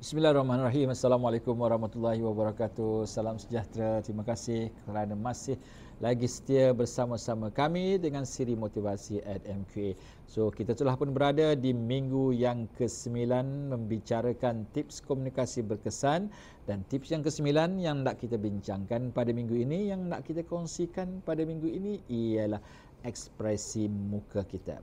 Bismillahirrahmanirrahim. Assalamualaikum warahmatullahi wabarakatuh. Salam sejahtera. Terima kasih kerana masih lagi setia bersama-sama kami dengan siri motivasi at MQA. So, kita telah pun berada di minggu yang ke-9 membicarakan tips komunikasi berkesan dan tips yang ke-9 yang nak kita bincangkan pada minggu ini yang nak kita kongsikan pada minggu ini ialah ekspresi muka kita.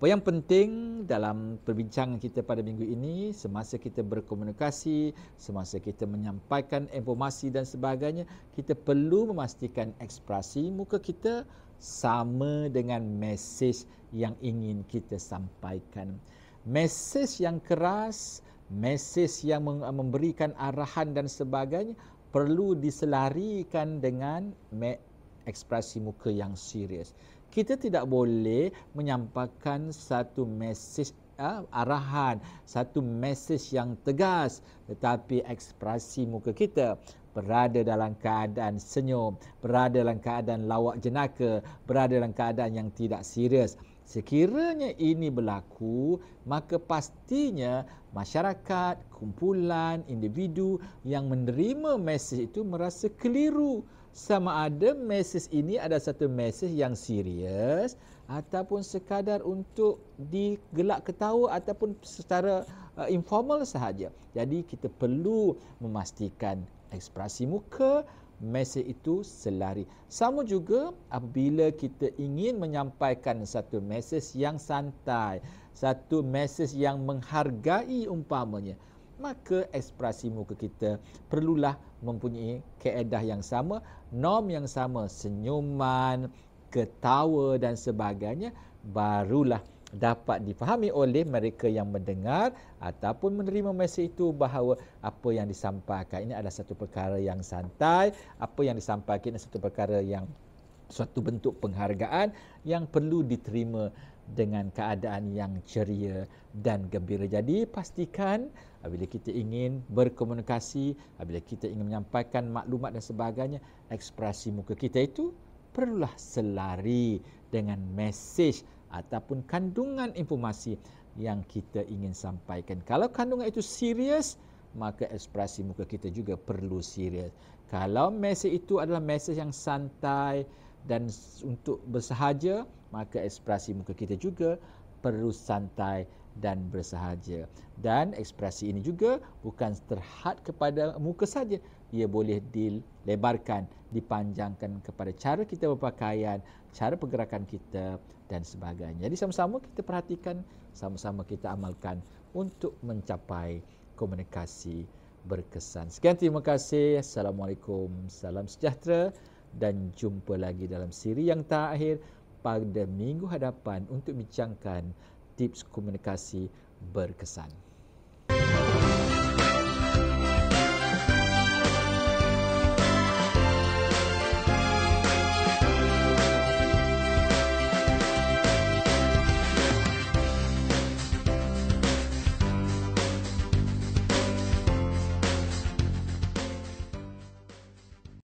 Apa yang penting dalam perbincangan kita pada minggu ini semasa kita berkomunikasi, semasa kita menyampaikan informasi dan sebagainya, kita perlu memastikan ekspresi muka kita sama dengan mesej yang ingin kita sampaikan. Mesej yang keras, mesej yang memberikan arahan dan sebagainya perlu diselarikan dengan ekspresi muka yang serius kita tidak boleh menyampaikan satu mesej uh, ah, arahan, satu mesej yang tegas tetapi ekspresi muka kita berada dalam keadaan senyum, berada dalam keadaan lawak jenaka, berada dalam keadaan yang tidak serius. Sekiranya ini berlaku, maka pastinya masyarakat, kumpulan, individu yang menerima mesej itu merasa keliru sama ada mesej ini ada satu mesej yang serius ataupun sekadar untuk digelak ketawa ataupun secara uh, informal sahaja. Jadi kita perlu memastikan ekspresi muka mesej itu selari. Sama juga apabila kita ingin menyampaikan satu mesej yang santai, satu mesej yang menghargai umpamanya maka ekspresi muka kita perlulah mempunyai keedah yang sama, norm yang sama, senyuman, ketawa dan sebagainya, barulah dapat difahami oleh mereka yang mendengar ataupun menerima mesej itu bahawa apa yang disampaikan ini adalah satu perkara yang santai, apa yang disampaikan adalah satu perkara yang suatu bentuk penghargaan yang perlu diterima dengan keadaan yang ceria dan gembira. Jadi pastikan bila kita ingin berkomunikasi, bila kita ingin menyampaikan maklumat dan sebagainya, ekspresi muka kita itu perlulah selari dengan mesej ataupun kandungan informasi yang kita ingin sampaikan. Kalau kandungan itu serius, maka ekspresi muka kita juga perlu serius. Kalau mesej itu adalah mesej yang santai, dan untuk bersahaja maka ekspresi muka kita juga perlu santai dan bersahaja dan ekspresi ini juga bukan terhad kepada muka saja ia boleh dilebarkan dipanjangkan kepada cara kita berpakaian cara pergerakan kita dan sebagainya jadi sama-sama kita perhatikan sama-sama kita amalkan untuk mencapai komunikasi berkesan sekian terima kasih assalamualaikum salam sejahtera dan jumpa lagi dalam siri yang terakhir pada minggu hadapan untuk bincangkan tips komunikasi berkesan.